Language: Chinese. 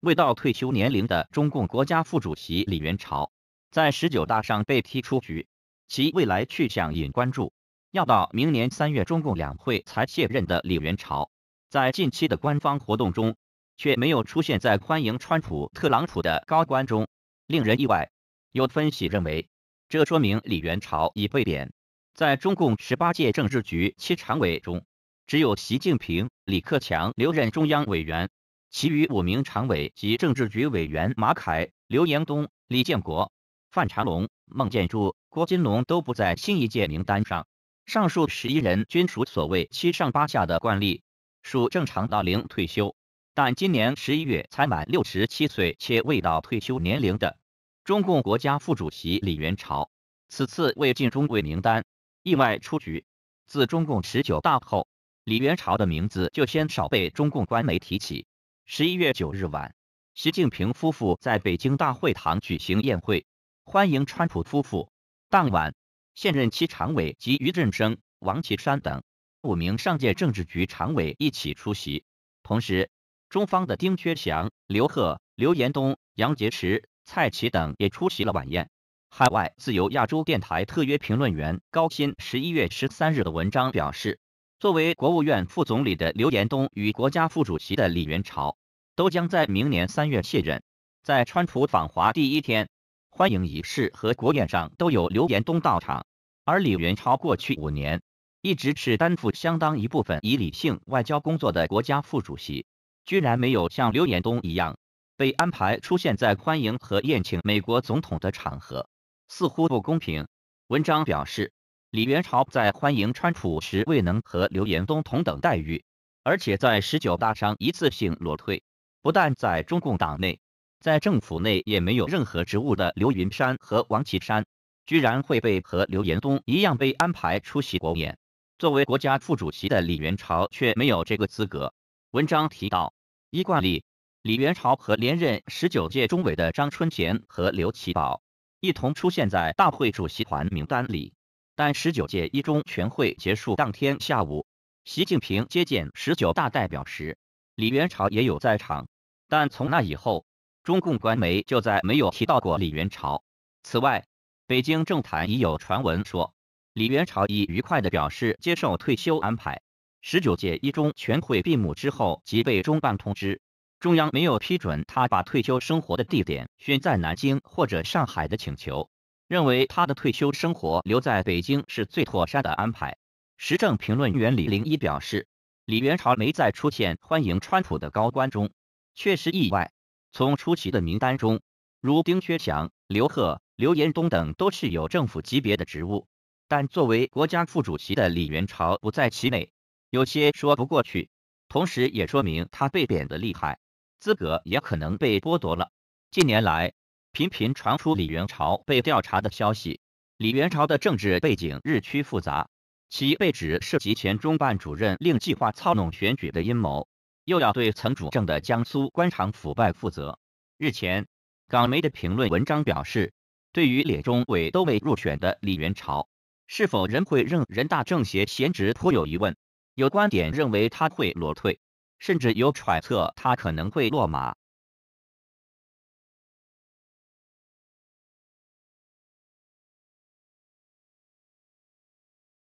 未到退休年龄的中共国家副主席李元朝，在十九大上被踢出局，其未来去向引关注。要到明年三月中共两会才卸任的李元朝，在近期的官方活动中却没有出现在欢迎川普特朗普的高官中，令人意外。有分析认为，这说明李元朝已被贬。在中共十八届政治局七常委中，只有习近平、李克强留任中央委员。其余五名常委及政治局委员马凯、刘延东、李建国、范长龙、孟建柱、郭金龙都不在新一届名单上。上述十一人均属所谓“七上八下”的惯例，属正常到龄退休。但今年十一月才满六十七岁且未到退休年龄的中共国家副主席李元朝，此次未进中委名单，意外出局。自中共十九大后，李元朝的名字就鲜少被中共官媒提起。十一月九日晚，习近平夫妇在北京大会堂举行宴会，欢迎川普夫妇。当晚，现任其常委及于振声、王岐山等五名上届政治局常委一起出席。同时，中方的丁薛祥、刘鹤、刘延东、杨洁篪、蔡奇等也出席了晚宴。海外自由亚洲电台特约评论员高鑫十一月十三日的文章表示。作为国务院副总理的刘延东与国家副主席的李云朝，都将在明年三月卸任。在川普访华第一天，欢迎仪式和国宴上都有刘延东到场，而李云潮过去五年一直是担负相当一部分以理性外交工作的国家副主席，居然没有像刘延东一样被安排出现在欢迎和宴请美国总统的场合，似乎不公平。文章表示。李元朝在欢迎川普时未能和刘延东同等待遇，而且在十九大上一次性裸退，不但在中共党内，在政府内也没有任何职务的刘云山和王岐山，居然会被和刘延东一样被安排出席国宴。作为国家副主席的李元朝却没有这个资格。文章提到，依惯例，李元朝和连任十九届中委的张春贤和刘奇葆一同出现在大会主席团名单里。但十九届一中全会结束当天下午，习近平接见十九大代表时，李元朝也有在场。但从那以后，中共官媒就再没有提到过李元朝。此外，北京政坛已有传闻说，李元朝已愉快的表示接受退休安排。十九届一中全会闭幕之后，即被中办通知，中央没有批准他把退休生活的地点选在南京或者上海的请求。认为他的退休生活留在北京是最妥善的安排。时政评论员李零一表示，李元朝没在出现欢迎川普的高官中，确实意外。从出席的名单中，如丁薛祥、刘鹤、刘延东等都是有政府级别的职务，但作为国家副主席的李元朝不在其内，有些说不过去。同时也说明他被贬得厉害，资格也可能被剥夺了。近年来。频频传出李元朝被调查的消息，李元朝的政治背景日趋复杂，其被指涉及前中办主任令计划操弄选举的阴谋，又要对曾主政的江苏官场腐败负责。日前，港媒的评论文章表示，对于列中委都未入选的李元朝，是否仍会任人大政协闲职颇有疑问。有观点认为他会裸退，甚至有揣测他可能会落马。